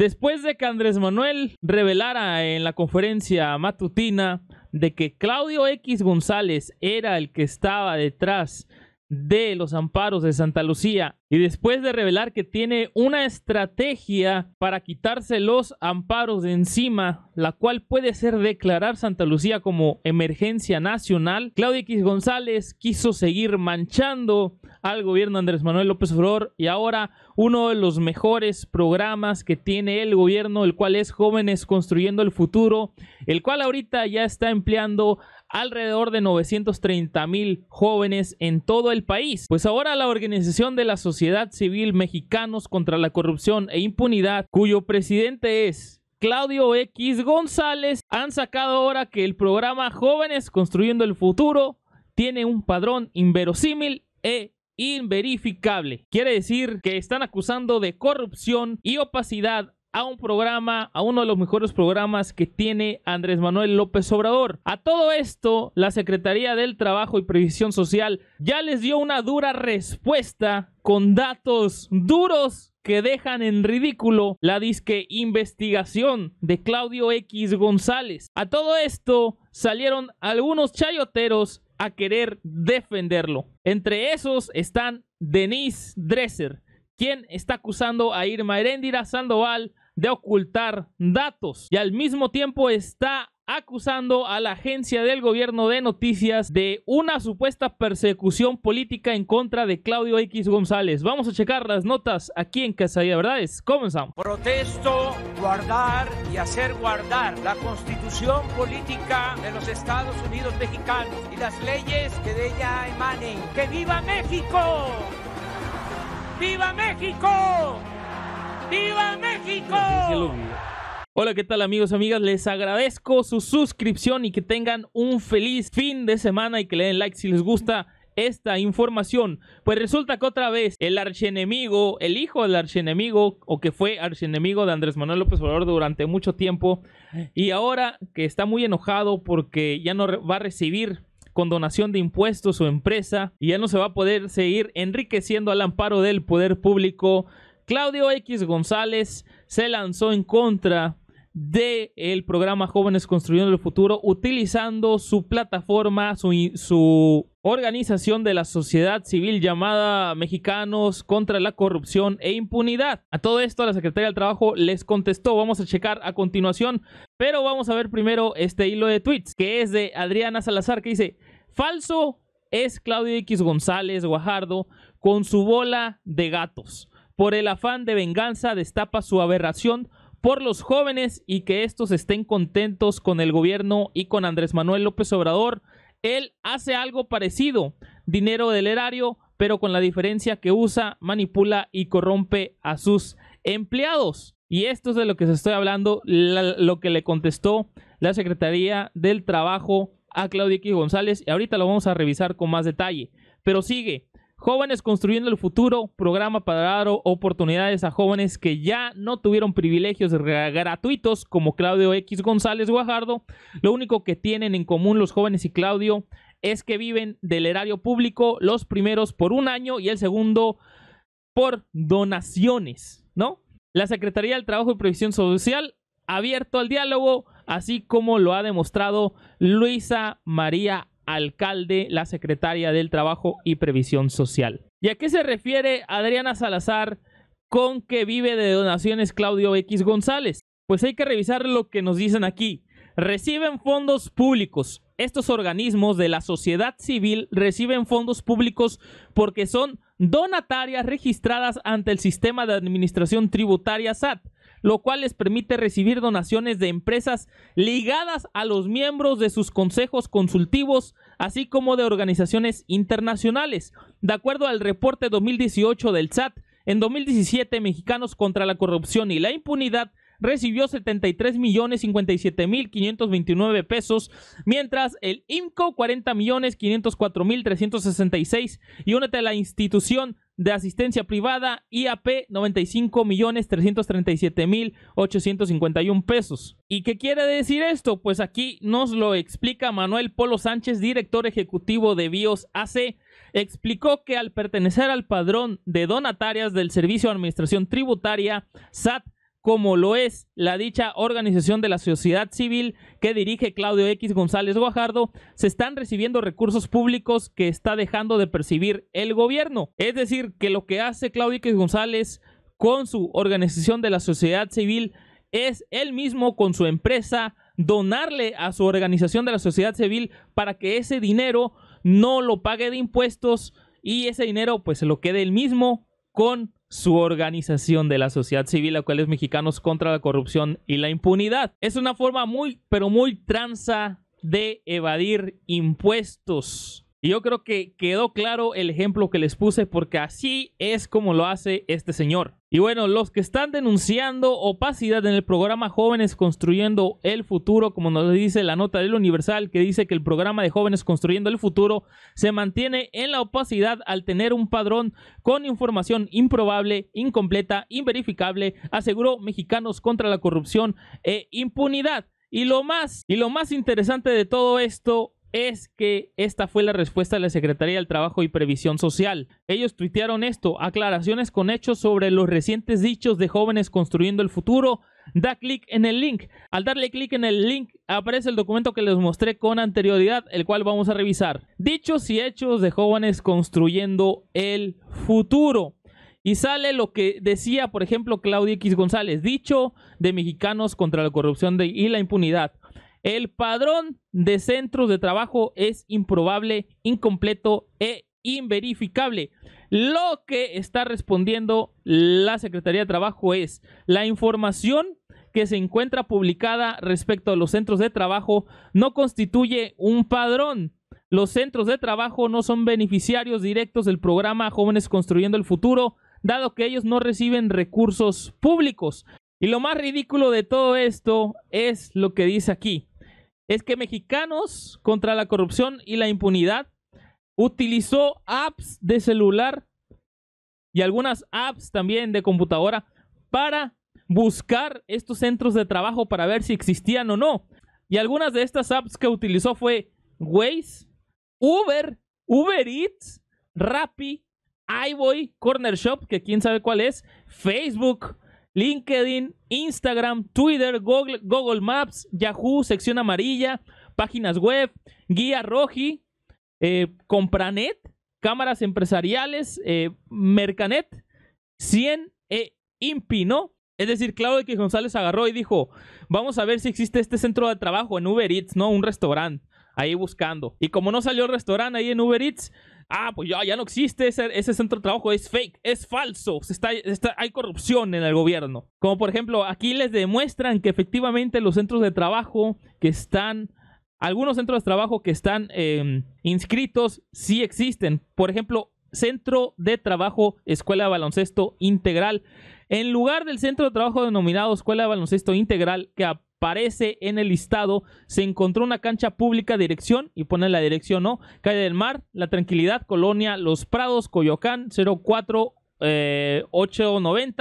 Después de que Andrés Manuel revelara en la conferencia matutina de que Claudio X González era el que estaba detrás de los amparos de Santa Lucía y después de revelar que tiene una estrategia para quitarse los amparos de encima, la cual puede ser declarar Santa Lucía como emergencia nacional, Claudio X González quiso seguir manchando al gobierno de Andrés Manuel López Obrador y ahora uno de los mejores programas que tiene el gobierno, el cual es Jóvenes Construyendo el Futuro, el cual ahorita ya está empleando alrededor de 930 mil jóvenes en todo el país. Pues ahora la organización de la sociedad civil Mexicanos contra la Corrupción e Impunidad, cuyo presidente es Claudio X González han sacado ahora que el programa Jóvenes Construyendo el Futuro tiene un padrón inverosímil e inverificable. Quiere decir que están acusando de corrupción y opacidad a un programa, a uno de los mejores programas que tiene Andrés Manuel López Obrador. A todo esto, la Secretaría del Trabajo y Previsión Social ya les dio una dura respuesta con datos duros que dejan en ridículo la disque investigación de Claudio X González. A todo esto salieron algunos chayoteros a querer defenderlo. Entre esos están Denise Dresser, quien está acusando a Irma Heréndira Sandoval de ocultar datos y al mismo tiempo está acusando a la agencia del gobierno de noticias de una supuesta persecución política en contra de Claudio X González. Vamos a checar las notas aquí en Casa de Verdades. Comenzamos. Protesto, guardar y hacer guardar la constitución política de los Estados Unidos mexicanos y las leyes que de ella emanen. ¡Que viva México! ¡Viva México! ¡Viva México! Hola, ¿qué tal amigos, amigas? Les agradezco su suscripción y que tengan un feliz fin de semana y que le den like si les gusta esta información. Pues resulta que otra vez el archienemigo, el hijo del archienemigo o que fue archienemigo de Andrés Manuel López Obrador durante mucho tiempo, y ahora que está muy enojado porque ya no va a recibir condonación de impuestos su empresa y ya no se va a poder seguir enriqueciendo al amparo del poder público Claudio X González se lanzó en contra del el programa Jóvenes Construyendo el Futuro utilizando su plataforma, su, su organización de la sociedad civil llamada Mexicanos contra la Corrupción e Impunidad. A todo esto la Secretaría del Trabajo les contestó, vamos a checar a continuación, pero vamos a ver primero este hilo de tweets que es de Adriana Salazar que dice, falso es Claudio X González Guajardo con su bola de gatos por el afán de venganza destapa su aberración por los jóvenes y que estos estén contentos con el gobierno y con Andrés Manuel López Obrador. Él hace algo parecido, dinero del erario, pero con la diferencia que usa, manipula y corrompe a sus empleados. Y esto es de lo que se estoy hablando, lo que le contestó la Secretaría del Trabajo a Claudia X González. Y ahorita lo vamos a revisar con más detalle. Pero sigue, Jóvenes Construyendo el Futuro, programa para dar oportunidades a jóvenes que ya no tuvieron privilegios gratuitos como Claudio X González Guajardo. Lo único que tienen en común los jóvenes y Claudio es que viven del erario público los primeros por un año y el segundo por donaciones, ¿no? La Secretaría del Trabajo y Previsión Social abierto al diálogo, así como lo ha demostrado Luisa María alcalde, la secretaria del Trabajo y Previsión Social. ¿Y a qué se refiere Adriana Salazar con que vive de donaciones Claudio X González? Pues hay que revisar lo que nos dicen aquí. Reciben fondos públicos. Estos organismos de la sociedad civil reciben fondos públicos porque son donatarias registradas ante el sistema de administración tributaria SAT lo cual les permite recibir donaciones de empresas ligadas a los miembros de sus consejos consultivos, así como de organizaciones internacionales. De acuerdo al reporte 2018 del SAT, en 2017 Mexicanos contra la Corrupción y la Impunidad recibió 73 millones 57 mil 529 pesos, mientras el IMCO 40 millones 504 mil 366 y únete a la institución de asistencia privada IAP 95 millones 337 mil 851 pesos. ¿Y qué quiere decir esto? Pues aquí nos lo explica Manuel Polo Sánchez, director ejecutivo de BIOS AC. Explicó que al pertenecer al padrón de donatarias del Servicio de Administración Tributaria SAT como lo es la dicha organización de la sociedad civil que dirige Claudio X González Guajardo, se están recibiendo recursos públicos que está dejando de percibir el gobierno. Es decir, que lo que hace Claudio X González con su organización de la sociedad civil es él mismo con su empresa donarle a su organización de la sociedad civil para que ese dinero no lo pague de impuestos y ese dinero pues se lo quede él mismo con su organización de la sociedad civil, la cual es Mexicanos contra la Corrupción y la Impunidad. Es una forma muy, pero muy tranza de evadir impuestos. Y yo creo que quedó claro el ejemplo que les puse porque así es como lo hace este señor. Y bueno, los que están denunciando opacidad en el programa Jóvenes Construyendo el Futuro, como nos dice la nota del Universal, que dice que el programa de Jóvenes Construyendo el Futuro se mantiene en la opacidad al tener un padrón con información improbable, incompleta, inverificable, aseguró Mexicanos contra la corrupción e impunidad. Y lo más, y lo más interesante de todo esto es que esta fue la respuesta de la Secretaría del Trabajo y Previsión Social. Ellos tuitearon esto, aclaraciones con hechos sobre los recientes dichos de jóvenes construyendo el futuro. Da clic en el link. Al darle clic en el link aparece el documento que les mostré con anterioridad, el cual vamos a revisar. Dichos y hechos de jóvenes construyendo el futuro. Y sale lo que decía, por ejemplo, Claudia X González, dicho de mexicanos contra la corrupción y la impunidad. El padrón de centros de trabajo es improbable, incompleto e inverificable. Lo que está respondiendo la Secretaría de Trabajo es la información que se encuentra publicada respecto a los centros de trabajo no constituye un padrón. Los centros de trabajo no son beneficiarios directos del programa Jóvenes Construyendo el Futuro, dado que ellos no reciben recursos públicos. Y lo más ridículo de todo esto es lo que dice aquí es que Mexicanos contra la corrupción y la impunidad utilizó apps de celular y algunas apps también de computadora para buscar estos centros de trabajo para ver si existían o no. Y algunas de estas apps que utilizó fue Waze, Uber, Uber Eats, Rappi, iBoy, Corner Shop, que quién sabe cuál es, Facebook, LinkedIn, Instagram, Twitter, Google, Google Maps, Yahoo, sección amarilla, páginas web, guía Roji, eh, Compranet, cámaras empresariales, eh, Mercanet, 100 e Impi, ¿no? Es decir, Claudio que González agarró y dijo, vamos a ver si existe este centro de trabajo en Uber Eats, ¿no? Un restaurante ahí buscando. Y como no salió el restaurante ahí en Uber Eats, ah, pues ya, no existe ese, centro de trabajo, es fake, es falso, está, hay corrupción en el gobierno. Como por ejemplo, aquí les demuestran que efectivamente los centros de trabajo que están, algunos centros de trabajo que están em, inscritos sí existen. Por ejemplo, Centro de Trabajo Escuela de Baloncesto Integral. En lugar del Centro de Trabajo denominado Escuela de Baloncesto Integral, que a aparece en el listado, se encontró una cancha pública dirección, y pone la dirección, ¿no? Calle del Mar, La Tranquilidad, Colonia, Los Prados, Coyoacán, 04 eh,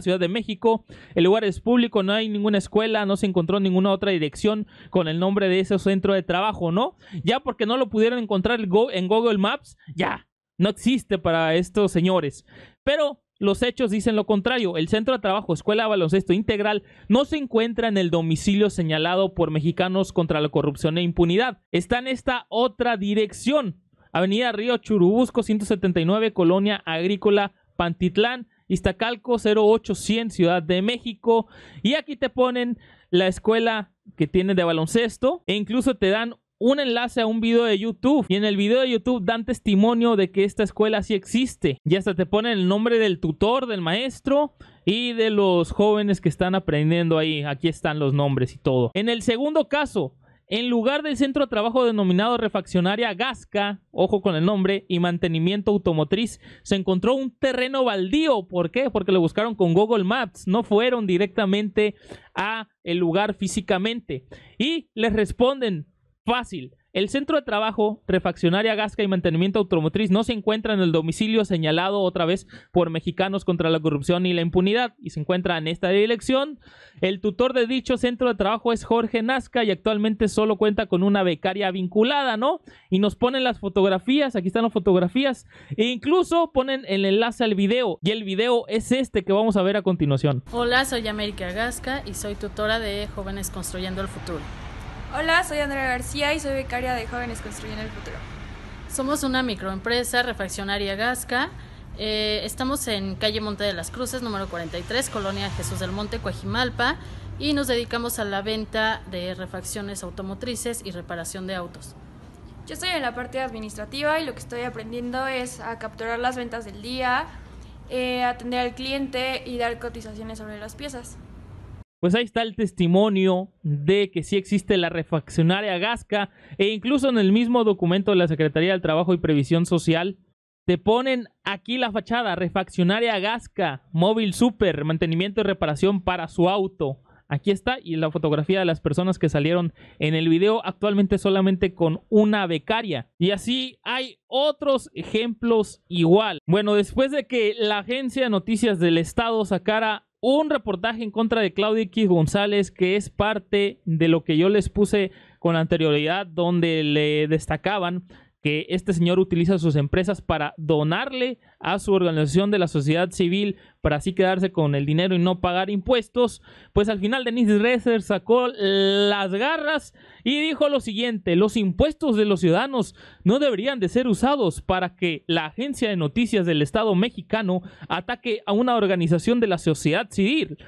Ciudad de México. El lugar es público, no hay ninguna escuela, no se encontró ninguna otra dirección con el nombre de ese centro de trabajo, ¿no? Ya porque no lo pudieron encontrar en Google Maps, ya, no existe para estos señores. Pero los hechos dicen lo contrario. El centro de trabajo Escuela Baloncesto Integral no se encuentra en el domicilio señalado por Mexicanos contra la Corrupción e Impunidad. Está en esta otra dirección. Avenida Río Churubusco 179, Colonia Agrícola Pantitlán, Iztacalco 08100, Ciudad de México. Y aquí te ponen la escuela que tiene de baloncesto e incluso te dan un enlace a un video de YouTube y en el video de YouTube dan testimonio de que esta escuela sí existe y hasta te ponen el nombre del tutor, del maestro y de los jóvenes que están aprendiendo ahí. Aquí están los nombres y todo. En el segundo caso, en lugar del centro de trabajo denominado refaccionaria Gasca, ojo con el nombre, y mantenimiento automotriz, se encontró un terreno baldío. ¿Por qué? Porque lo buscaron con Google Maps, no fueron directamente a el lugar físicamente. Y les responden, Fácil. El centro de trabajo, refaccionaria Gasca y mantenimiento automotriz no se encuentra en el domicilio señalado otra vez por mexicanos contra la corrupción y la impunidad y se encuentra en esta dirección. El tutor de dicho centro de trabajo es Jorge Nazca y actualmente solo cuenta con una becaria vinculada, ¿no? Y nos ponen las fotografías, aquí están las fotografías, e incluso ponen el enlace al video y el video es este que vamos a ver a continuación. Hola, soy América Gasca y soy tutora de Jóvenes Construyendo el Futuro. Hola, soy Andrea García y soy becaria de Jóvenes Construyendo el Futuro. Somos una microempresa refaccionaria Gasca. Eh, estamos en calle Monte de las Cruces, número 43, Colonia Jesús del Monte, Coajimalpa, y nos dedicamos a la venta de refacciones automotrices y reparación de autos. Yo estoy en la parte administrativa y lo que estoy aprendiendo es a capturar las ventas del día, eh, atender al cliente y dar cotizaciones sobre las piezas pues ahí está el testimonio de que sí existe la refaccionaria Gasca e incluso en el mismo documento de la Secretaría del Trabajo y Previsión Social te ponen aquí la fachada refaccionaria Gasca, móvil super, mantenimiento y reparación para su auto. Aquí está y la fotografía de las personas que salieron en el video actualmente solamente con una becaria. Y así hay otros ejemplos igual. Bueno, después de que la agencia de noticias del estado sacara un reportaje en contra de Claudio X González, que es parte de lo que yo les puse con anterioridad, donde le destacaban que este señor utiliza sus empresas para donarle a su organización de la sociedad civil para así quedarse con el dinero y no pagar impuestos, pues al final Denis Rezer sacó las garras y dijo lo siguiente, los impuestos de los ciudadanos no deberían de ser usados para que la agencia de noticias del Estado mexicano ataque a una organización de la sociedad civil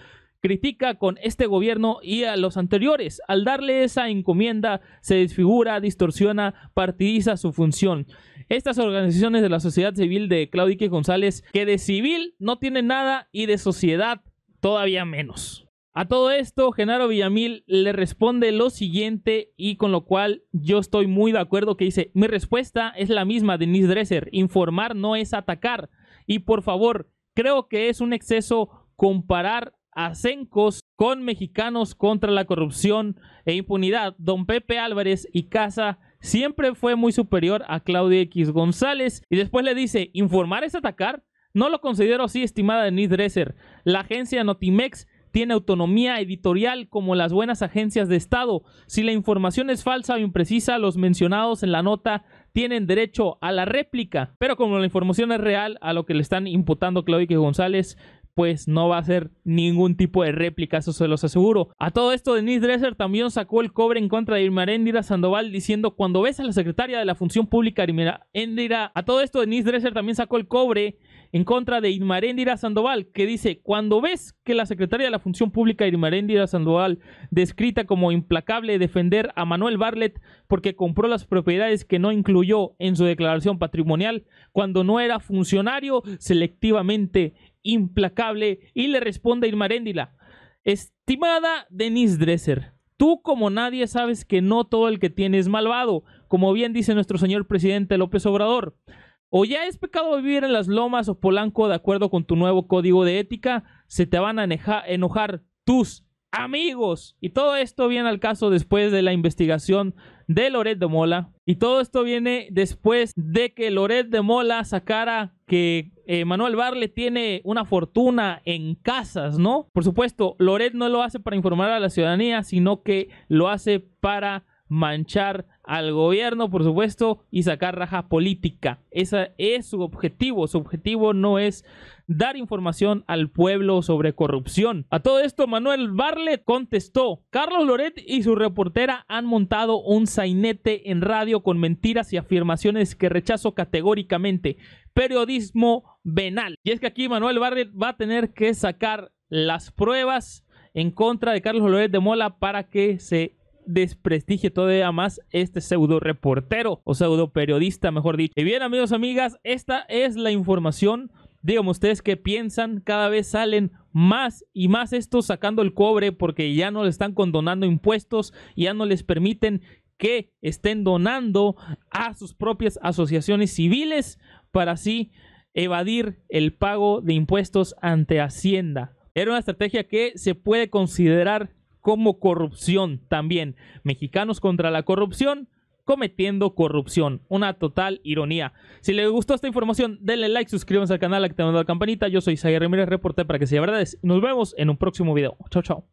critica con este gobierno y a los anteriores. Al darle esa encomienda, se desfigura, distorsiona, partidiza su función. Estas organizaciones de la sociedad civil de Claudique González, que de civil no tienen nada y de sociedad todavía menos. A todo esto, Genaro Villamil le responde lo siguiente y con lo cual yo estoy muy de acuerdo que dice, mi respuesta es la misma de Nis Dresser, informar no es atacar. Y por favor, creo que es un exceso comparar Acencos con Mexicanos contra la Corrupción e Impunidad, don Pepe Álvarez y Casa siempre fue muy superior a Claudia X González. Y después le dice, informar es atacar. No lo considero así, estimada Denise Dresser. La agencia Notimex tiene autonomía editorial como las buenas agencias de Estado. Si la información es falsa o imprecisa, los mencionados en la nota tienen derecho a la réplica. Pero como la información es real a lo que le están imputando Claudia González, pues no va a ser ningún tipo de réplica, eso se los aseguro. A todo esto, Denise Dresser también sacó el cobre en contra de Irma Endira Sandoval diciendo cuando ves a la secretaria de la Función Pública Irma Endira, a todo esto Denise Dresser también sacó el cobre en contra de Irmaréndira Sandoval, que dice, cuando ves que la secretaria de la Función Pública Irmaréndira Sandoval, descrita como implacable defender a Manuel Barlet porque compró las propiedades que no incluyó en su declaración patrimonial, cuando no era funcionario, selectivamente implacable, y le responde Irmaréndira, estimada Denise Dresser, Tú como nadie sabes que no todo el que tiene es malvado, como bien dice nuestro señor presidente López Obrador o ya es pecado vivir en las lomas o Polanco de acuerdo con tu nuevo código de ética, se te van a enojar tus amigos. Y todo esto viene al caso después de la investigación de Loret de Mola. Y todo esto viene después de que Loret de Mola sacara que eh, Manuel Barle tiene una fortuna en casas, ¿no? Por supuesto, Loret no lo hace para informar a la ciudadanía, sino que lo hace para manchar al gobierno, por supuesto, y sacar raja política. Ese es su objetivo. Su objetivo no es dar información al pueblo sobre corrupción. A todo esto, Manuel Barlet contestó, Carlos Loret y su reportera han montado un sainete en radio con mentiras y afirmaciones que rechazo categóricamente. Periodismo venal. Y es que aquí Manuel Barlet va a tener que sacar las pruebas en contra de Carlos Loret de Mola para que se desprestigio todavía más este pseudo reportero o pseudo periodista, mejor dicho. Y bien, amigos, amigas, esta es la información. Díganme ustedes qué piensan. Cada vez salen más y más estos sacando el cobre porque ya no le están condonando impuestos, ya no les permiten que estén donando a sus propias asociaciones civiles para así evadir el pago de impuestos ante Hacienda. Era una estrategia que se puede considerar como corrupción también. Mexicanos contra la corrupción cometiendo corrupción. Una total ironía. Si les gustó esta información, denle like, suscríbanse al canal, activando la campanita. Yo soy Isaiah Ramírez, reporte para que sea verdades. Nos vemos en un próximo video. Chao, chao.